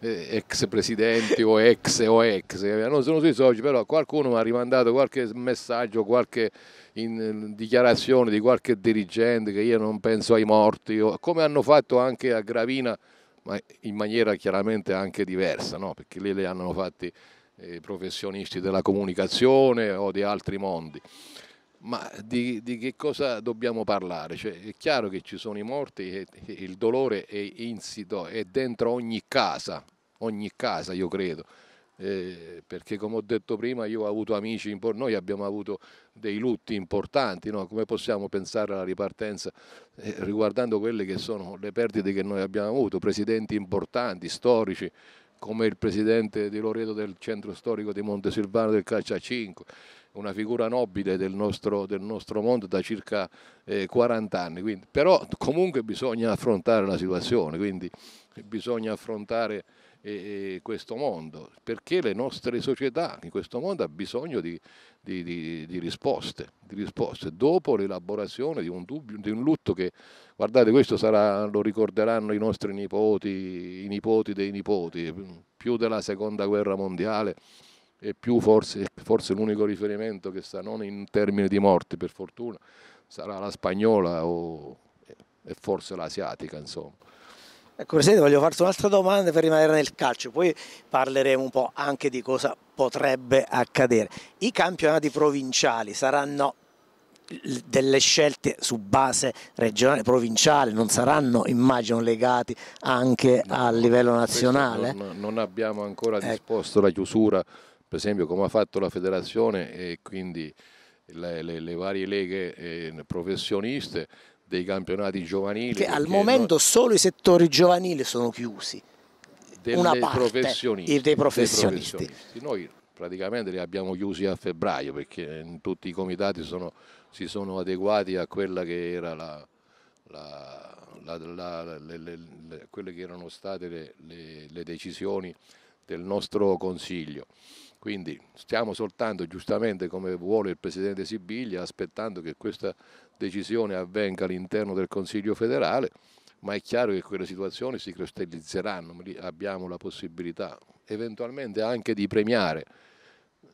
eh, ex presidenti o ex o ex, eh, non sono sui social però qualcuno mi ha rimandato qualche messaggio, qualche in, eh, dichiarazione di qualche dirigente che io non penso ai morti, come hanno fatto anche a Gravina ma in maniera chiaramente anche diversa, no? perché lì le hanno fatti eh, professionisti della comunicazione o di altri mondi. Ma di, di che cosa dobbiamo parlare? Cioè, è chiaro che ci sono i morti e, il dolore è insito, è dentro ogni casa, ogni casa io credo. Eh, perché come ho detto prima io ho avuto amici, noi abbiamo avuto dei lutti importanti, no? come possiamo pensare alla ripartenza eh, riguardando quelle che sono le perdite che noi abbiamo avuto, presidenti importanti, storici, come il presidente di Loreto del centro storico di Montesilvano del Caccia 5, una figura nobile del nostro, del nostro mondo da circa eh, 40 anni, quindi, però comunque bisogna affrontare la situazione, quindi bisogna affrontare eh, questo mondo, perché le nostre società in questo mondo hanno bisogno di, di, di, di risposte, risposte, dopo l'elaborazione di un dubbio, di un, lutto che, guardate, questo sarà, lo ricorderanno i nostri nipoti, i nipoti dei nipoti, più della seconda guerra mondiale e più forse, forse l'unico riferimento che sta non in termini di morte per fortuna sarà la spagnola o, e forse l'asiatica insomma. Ecco, Presidente, voglio farti un'altra domanda per rimanere nel calcio, poi parleremo un po' anche di cosa potrebbe accadere. I campionati provinciali saranno delle scelte su base regionale, provinciale, non saranno immagino legati anche a livello nazionale? Non, abbiamo ancora ecco. disposto ecco. la chiusura, per esempio come ha fatto la federazione e quindi le, le, le varie leghe eh, professioniste dei campionati giovanili. Che al momento noi... solo i settori giovanili sono chiusi. Delle una parte professionisti, dei professionisti. professionisti. Noi praticamente li abbiamo chiusi a febbraio perché in tutti i comitati sono, si sono adeguati a quella che era la, la, la, le, le, le, quelle che erano state le decisioni del nostro Consiglio. Quindi stiamo soltanto, giustamente come vuole il Presidente Sibiglia, aspettando che questa decisione avvenga all'interno del Consiglio federale, ma è chiaro che quelle situazioni si cristallizzeranno, abbiamo la possibilità eventualmente anche di premiare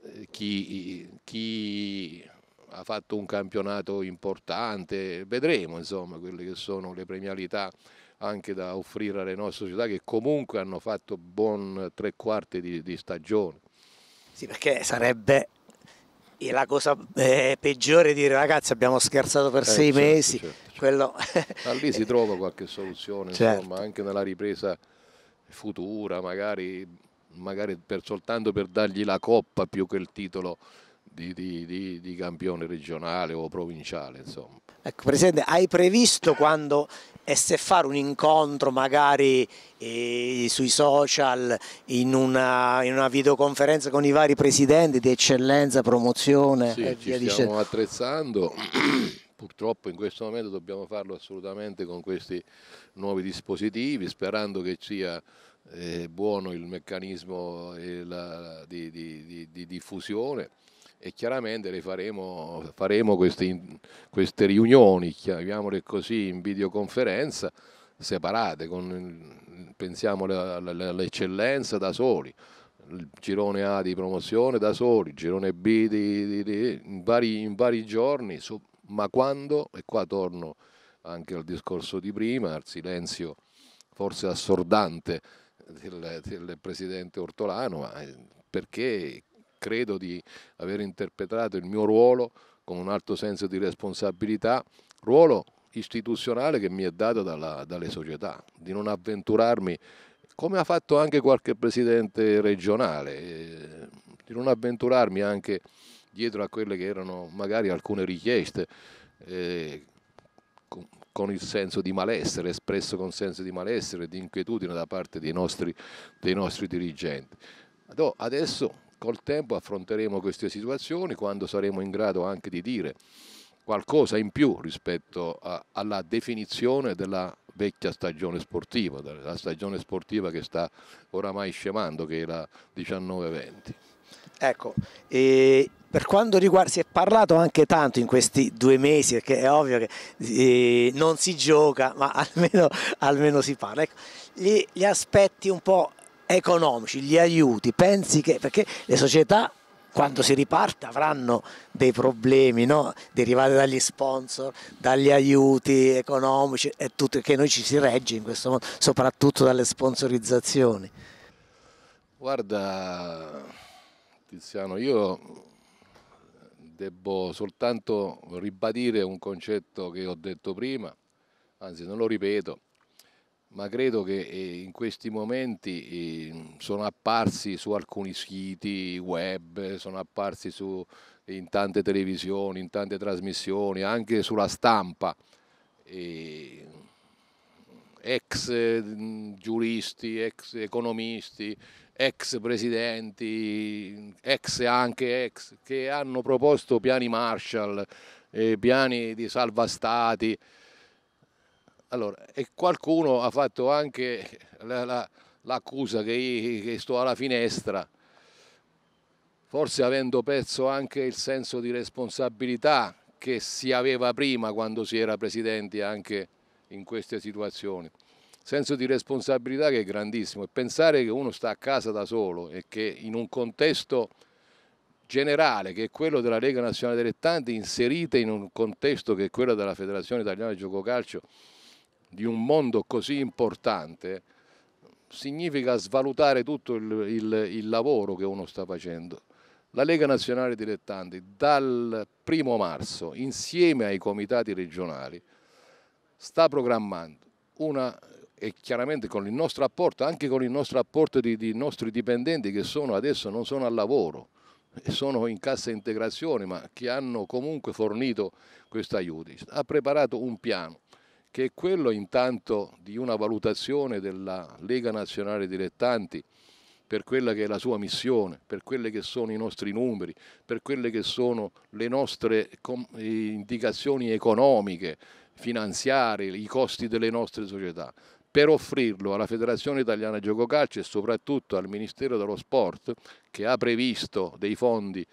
eh, chi, chi ha fatto un campionato importante, vedremo insomma quelle che sono le premialità anche da offrire alle nostre società che comunque hanno fatto buon tre quarti di, di stagione. Sì, perché sarebbe la cosa eh, peggiore dire ragazzi abbiamo scherzato per eh, sei certo, mesi. Certo, certo. Quello... Ma lì si trova qualche soluzione, certo. insomma, anche nella ripresa futura, magari, magari per, soltanto per dargli la coppa più che il titolo di, di, di, di campione regionale o provinciale. Insomma. Ecco, Presidente, hai previsto quando e se fare un incontro magari eh, sui social, in una, in una, videoconferenza con i vari presidenti di eccellenza, promozione sì, e via dicendo. stiamo attrezzando, purtroppo in questo momento dobbiamo farlo assolutamente con questi nuovi dispositivi, sperando che sia eh, buono il meccanismo eh, la, di, di, di, di diffusione e chiaramente le faremo, faremo queste, queste, riunioni, chiamiamole così, in videoconferenza separate, con, pensiamo all'eccellenza da soli, il girone A di promozione da soli, il girone B di, di, di, in, vari, in, vari, giorni, su, ma quando, e qua torno anche al discorso di prima, al silenzio forse assordante del, del Presidente Ortolano, ma eh, perché credo di aver interpretato il mio ruolo con un alto senso di responsabilità, ruolo istituzionale che mi è dato dalla, dalle società, di non avventurarmi, come ha fatto anche qualche presidente regionale, eh, di non avventurarmi anche dietro a quelle che erano magari alcune richieste. Eh, con, il senso di malessere, espresso con senso di malessere e di inquietudine da parte dei nostri, dei nostri dirigenti. Adesso Col tempo affronteremo queste situazioni quando saremo in grado anche di dire qualcosa in più rispetto a, alla definizione della vecchia stagione sportiva, la stagione sportiva che sta oramai scemando, che è la 19-20. Ecco, e per quanto riguarda, si è parlato anche tanto in questi due mesi, perché è ovvio che eh, non si gioca, ma almeno, almeno si parla. Ecco, gli, gli aspetti un po' economici, gli aiuti, pensi che, perché le società quando si riparte avranno dei problemi no? derivati dagli sponsor, dagli aiuti economici e tutto, che noi ci si regge in questo modo, soprattutto dalle sponsorizzazioni. Guarda Tiziano, io devo soltanto ribadire un concetto che ho detto prima, anzi non lo ripeto, ma credo che eh, in questi momenti ehm, sono apparsi su alcuni siti web, sono apparsi su, in tante televisioni, in tante trasmissioni, anche sulla stampa, e ehm, ex mm, giuristi, ex economisti, ex presidenti, ex anche ex, che hanno proposto piani Marshall, eh, piani di salvastati, allora, e qualcuno ha fatto anche la, la, l'accusa che, che sto alla finestra, forse avendo perso anche il senso di responsabilità che si aveva prima quando si era presidenti anche in queste situazioni. Senso di responsabilità che è grandissimo e pensare che uno sta a casa da solo e che in un contesto generale che è quello della Lega Nazionale Dilettanti inserita in un contesto che è quello della Federazione Italiana di Gioco Calcio di un mondo così importante significa svalutare tutto il, il, il lavoro che uno sta facendo. La Lega Nazionale Dilettanti dal primo marzo insieme ai comitati regionali sta programmando una e chiaramente con il nostro apporto, anche con il nostro apporto di, di nostri dipendenti che sono adesso non sono al lavoro, sono in cassa integrazione ma che hanno comunque fornito questo aiuto, ha preparato un piano che è quello intanto di una valutazione della Lega Nazionale Dilettanti per quella che è la sua missione, per quelli che sono i nostri numeri, per quelle che sono le nostre eh, indicazioni economiche, finanziarie, i costi delle nostre società, per offrirlo alla Federazione Italiana Gioco Calcio e soprattutto al Ministero dello Sport che ha previsto dei fondi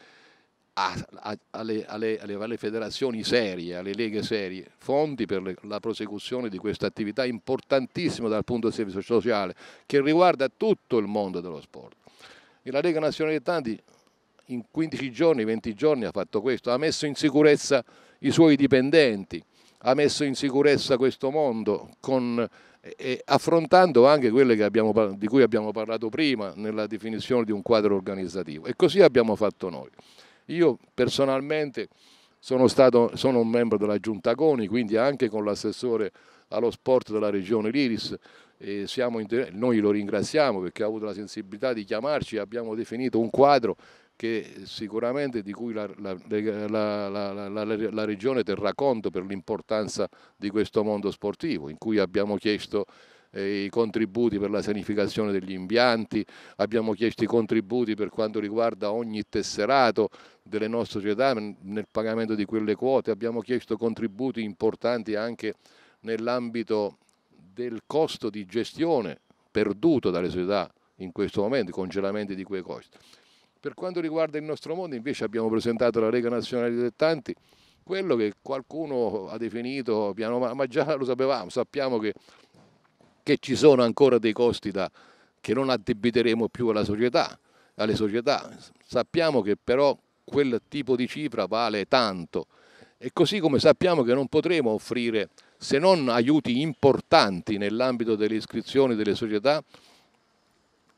a, a, alle, alle, alle, federazioni serie, alle leghe serie, fondi per le, la prosecuzione di questa attività importantissima dal punto di vista sociale che riguarda tutto il mondo dello sport. E la Lega Nazionale Tanti in 15 giorni, 20 giorni ha fatto questo, ha messo in sicurezza i suoi dipendenti, ha messo in sicurezza questo mondo con, e, affrontando anche quelle abbiamo, di cui abbiamo parlato prima nella definizione di un quadro organizzativo e così abbiamo fatto noi. Io personalmente sono, stato, sono un membro della Giunta Coni, quindi anche con l'assessore allo sport della regione Liris, in, noi lo ringraziamo perché ha avuto la sensibilità di chiamarci, abbiamo definito un quadro che sicuramente di cui la, la, la, la regione terrà conto per l'importanza di questo mondo sportivo, in cui abbiamo chiesto eh, i contributi per la sanificazione degli impianti, abbiamo chiesto i contributi per quanto riguarda ogni tesserato delle nostre società nel pagamento di quelle quote, abbiamo chiesto contributi importanti anche nell'ambito del costo di gestione perduto dalle società in questo momento, i congelamenti di quei costi. Per quanto riguarda il nostro mondo invece abbiamo presentato la Lega Nazionale dei Dettanti, quello che qualcuno ha definito piano, ma già lo sapevamo, sappiamo che che ci sono ancora dei costi da, che non addebiteremo più società, alle società. Sappiamo che però quel tipo di cifra vale tanto e così come sappiamo che non potremo offrire se non aiuti importanti nell'ambito delle iscrizioni delle società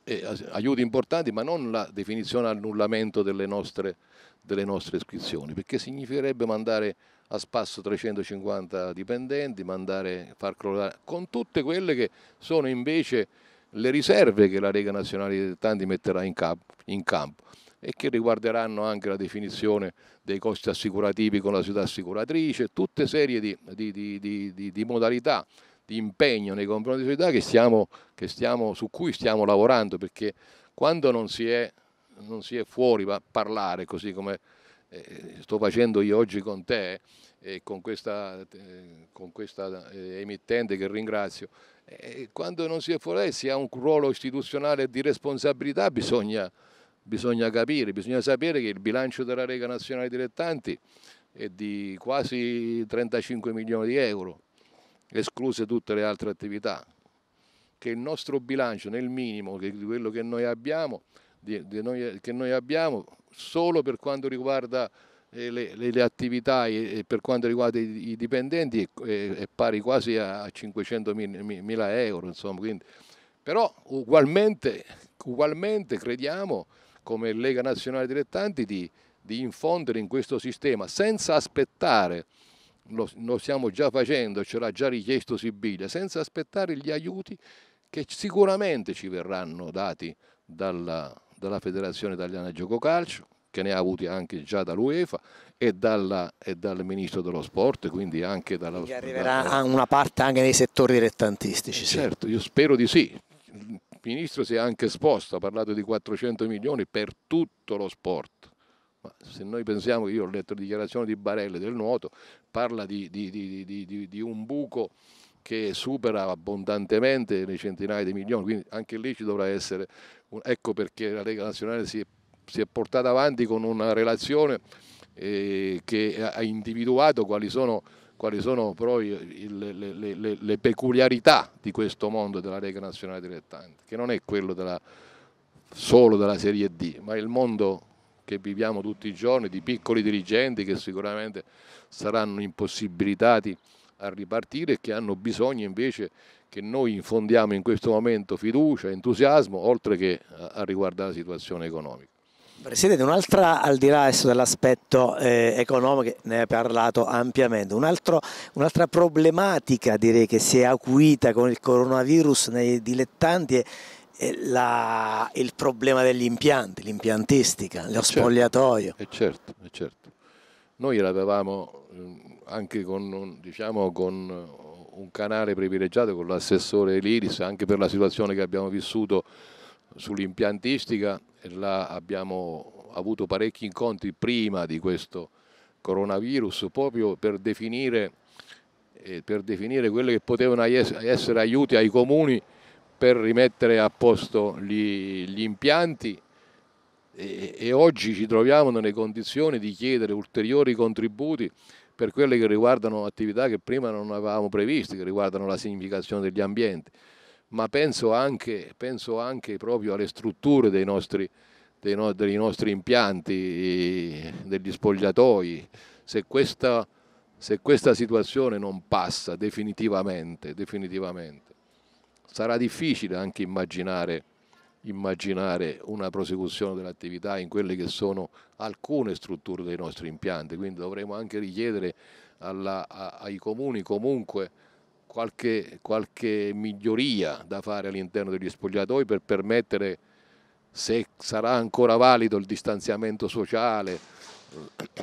eh, aiuti importanti, ma non la definizione annullamento delle nostre, delle nostre iscrizioni, perché significherebbe mandare a spasso 350 dipendenti, mandare, far crollare, con tutte quelle che sono invece le riserve che la Lega Nazionale dei Tanti metterà in campo, in campo, e che riguarderanno anche la definizione dei costi assicurativi con la società assicuratrice, tutte serie di, di, di, di modalità di impegno nei confronti della società che stiamo, che stiamo, su cui stiamo lavorando, perché quando non si è, non si è fuori a parlare, così come eh, sto facendo io oggi con te eh, e con questa, eh, con questa eh, emittente che ringrazio, eh, quando non si è fuori e si ha un ruolo istituzionale di responsabilità, bisogna, bisogna capire, bisogna sapere che il bilancio della Lega Nazionale Dilettanti è di quasi 35 milioni di euro escluse tutte le altre attività, che il nostro bilancio nel minimo di quello che noi abbiamo, di, di noi, che noi abbiamo solo per quanto riguarda eh, le, le, le attività e, e, per quanto riguarda i, i dipendenti è, è, è, pari quasi a 500 mila euro, insomma, quindi, però ugualmente, ugualmente crediamo come Lega Nazionale Dilettanti di, di infondere in questo sistema senza aspettare lo, lo stiamo già facendo, ce l'ha già richiesto Sibiglia, senza aspettare gli aiuti che sicuramente ci verranno dati dalla, dalla Federazione Italiana Gioco Calcio, che ne ha avuti anche già dall'UEFA e, dalla, e, dal Ministro dello Sport, quindi anche dalla... Che arriverà dalla... una parte anche nei settori dilettantistici. Certo, io spero di sì. Il Ministro si è anche esposto, ha parlato di 400 milioni per tutto lo sport ma se noi pensiamo, io ho letto la dichiarazione di Barella del nuoto, parla di, di, di, di un buco che supera abbondantemente le centinaia di milioni, quindi anche lì ci dovrà essere, un... ecco perché la Lega Nazionale si è, si è portata avanti con una relazione eh, che ha individuato quali sono, quali sono però le, le, le, le, peculiarità di questo mondo della Lega Nazionale Dilettanti, che non è quello della, solo della Serie D, ma il mondo che viviamo tutti i giorni, di piccoli dirigenti che sicuramente saranno impossibilitati a ripartire e che hanno bisogno invece che noi infondiamo in questo momento fiducia, entusiasmo, oltre che a riguardare la situazione economica. Presidente, un'altra, al di là dell'aspetto eh, economico, ne ha parlato ampiamente, un'altra problematica direi che si è acuita con il coronavirus nei dilettanti è eh, la, il problema degli impianti, l'impiantistica, lo certo, spogliatoio. E certo, e certo. Noi l'avevamo eh, anche con un, diciamo, con eh, un canale privilegiato con l'assessore Liris, anche per la situazione che abbiamo vissuto sull'impiantistica là abbiamo avuto parecchi incontri prima di questo coronavirus proprio per definire, per definire quelli che potevano essere aiuti ai comuni per rimettere a posto gli, gli impianti e, e, oggi ci troviamo nelle condizioni di chiedere ulteriori contributi per quelle che riguardano attività che prima non avevamo previsto, che riguardano la significazione degli ambienti, ma penso anche, penso anche proprio alle strutture dei nostri, dei, no, dei nostri impianti, degli spogliatoi. Se questa, se questa situazione non passa definitivamente, definitivamente sarà difficile anche immaginare, immaginare una prosecuzione dell'attività in quelle che sono alcune strutture dei nostri impianti, quindi dovremo anche richiedere alla, a, ai comuni comunque qualche, qualche miglioria da fare all'interno degli spogliatoi per permettere se sarà ancora valido il distanziamento sociale,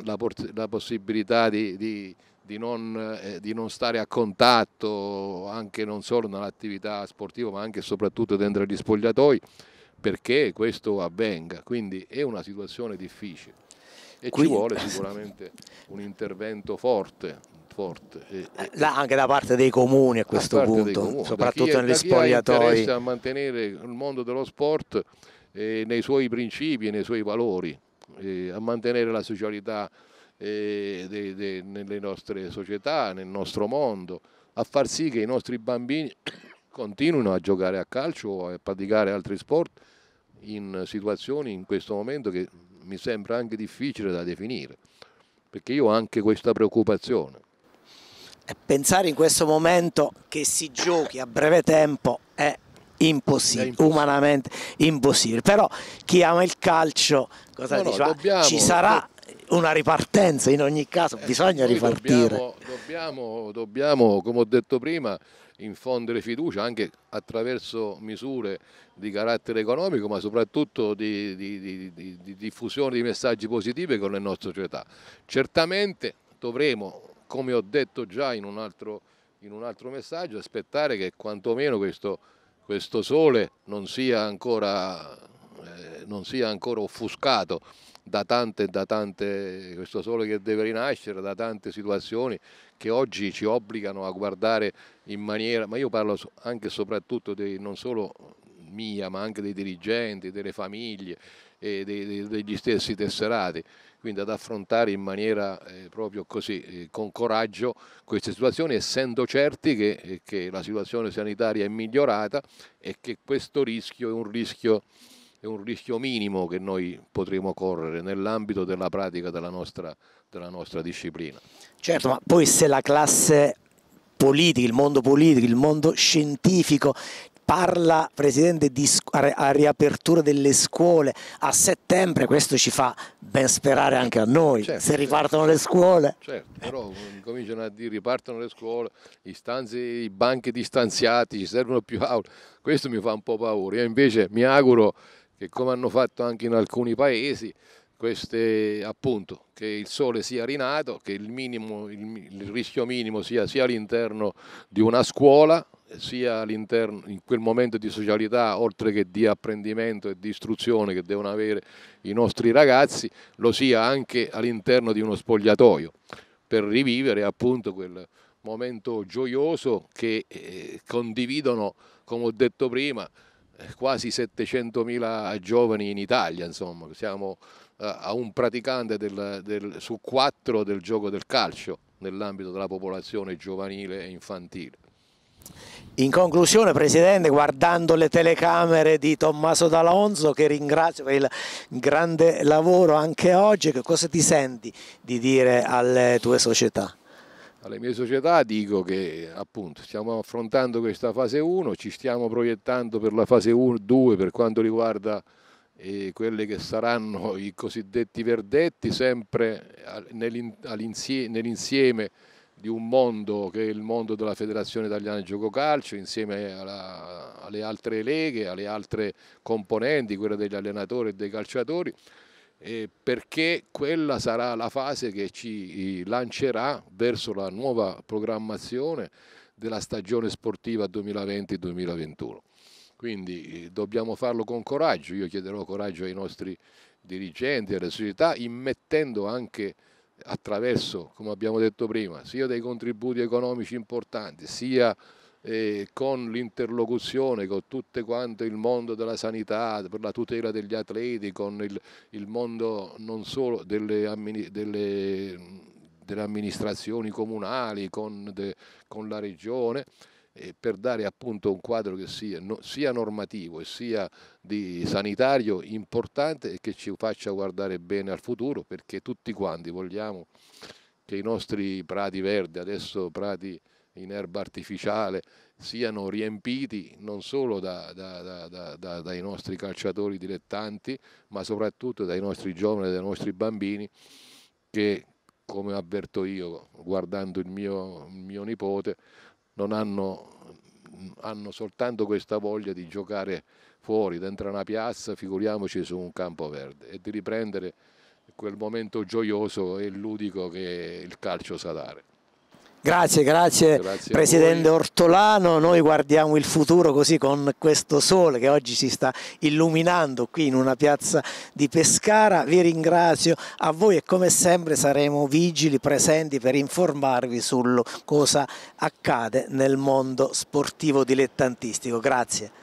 la, la possibilità di, di di non, eh, di non, stare a contatto anche non solo nell'attività sportiva ma anche e soprattutto dentro gli spogliatoi perché questo avvenga. Quindi è una situazione difficile e Quindi... ci vuole sicuramente un intervento forte. forte e, e... Eh, Là, anche da parte dei comuni a questo punto, comuni, soprattutto nelle negli spogliatoi. a mantenere il mondo dello sport eh, nei suoi principi e nei suoi valori, eh, a mantenere la socialità eh, de, de, nelle nostre società, nel nostro mondo, a far sì che i nostri bambini continuino a giocare a calcio o a praticare altri sport in situazioni in questo momento che mi sembra anche difficile da definire, perché io ho anche questa preoccupazione. Pensare in questo momento che si giochi a breve tempo è impossibile, è impossibile. umanamente impossibile, però chi ama il calcio cosa no, No, ah, dobbiamo, ci sarà una ripartenza in ogni caso, eh, bisogna ripartire. Dobbiamo, dobbiamo, dobbiamo, come ho detto prima, infondere fiducia anche attraverso misure di carattere economico, ma soprattutto di, di, di, di diffusione di messaggi positivi con le nostre società. Certamente dovremo, come ho detto già in un altro, in un altro messaggio, aspettare che quantomeno questo, questo sole non sia ancora, eh, non sia ancora offuscato da tante, da tante, questo sole che deve rinascere, da tante situazioni che oggi ci obbligano a guardare in maniera, ma io parlo anche e soprattutto dei, non solo mia, ma anche dei dirigenti, delle famiglie e dei, dei, degli stessi tesserati, quindi ad affrontare in maniera eh, proprio così, eh, con coraggio, queste situazioni, essendo certi che, eh, che la situazione sanitaria è migliorata e che questo rischio è un rischio è un rischio minimo che noi potremo correre nell'ambito della pratica della nostra, della nostra disciplina. Certo, ma poi se la classe politica, il mondo politico, il mondo scientifico parla Presidente di a riapertura delle scuole a settembre, questo ci fa ben sperare anche a noi, certo, se certo. ripartono certo, le scuole. Certo, però cominciano a dire ripartono le scuole, i, stanzi, i banchi distanziati, ci servono più aule, questo mi fa un po' paura, io invece mi auguro che come hanno fatto anche in alcuni paesi, queste, appunto, che il sole sia rinato, che il, minimo, il, il rischio minimo sia, sia all'interno di una scuola, sia all'interno in quel momento di socialità, oltre che di apprendimento e di istruzione che devono avere i nostri ragazzi, lo sia anche all'interno di uno spogliatoio, per rivivere appunto quel momento gioioso che eh, condividono, come ho detto prima, eh, quasi 700.000 giovani in Italia, insomma, siamo eh, a un praticante del, del, su quattro del gioco del calcio nell'ambito della popolazione giovanile e infantile. In conclusione Presidente, guardando le telecamere di Tommaso D'Alonso che ringrazio per il grande lavoro anche oggi, che cosa ti senti di dire alle tue società? alle mie società dico che appunto stiamo affrontando questa fase 1, ci stiamo proiettando per la fase 2 per quanto riguarda eh, quelli che saranno i cosiddetti verdetti, sempre nell'insieme di un mondo che è il mondo della Federazione Italiana di Gioco Calcio, insieme alla, alle altre leghe, alle altre componenti, quella degli allenatori e dei calciatori perché quella sarà la fase che ci eh, lancerà verso la nuova programmazione della stagione sportiva 2020-2021. Quindi eh, dobbiamo farlo con coraggio, io chiederò coraggio ai nostri dirigenti, alle società, immettendo anche attraverso, come abbiamo detto prima, sia dei contributi economici importanti, sia eh, con l'interlocuzione con tutto quanto il mondo della sanità, per la tutela degli atleti, con il, il mondo non solo delle, delle, delle amministrazioni comunali, con, de, con la regione, eh, per dare appunto un quadro che sia, no, sia normativo e sia di sanitario importante e che ci faccia guardare bene al futuro perché tutti quanti vogliamo che i nostri prati verdi, adesso prati in erba artificiale siano riempiti non solo da, da, da, dai nostri calciatori dilettanti, ma soprattutto dai nostri giovani, dai nostri bambini che, come avverto io guardando il mio, il mio nipote, non hanno, hanno soltanto questa voglia di giocare fuori, dentro una piazza, figuriamoci su un campo verde e di riprendere quel momento gioioso e ludico che il calcio sa dare. Grazie, grazie, grazie Presidente Ortolano, noi guardiamo il futuro così con questo sole che oggi si sta illuminando qui in una piazza di Pescara, vi ringrazio a voi e come sempre saremo vigili, presenti per informarvi su cosa accade nel mondo sportivo dilettantistico, grazie.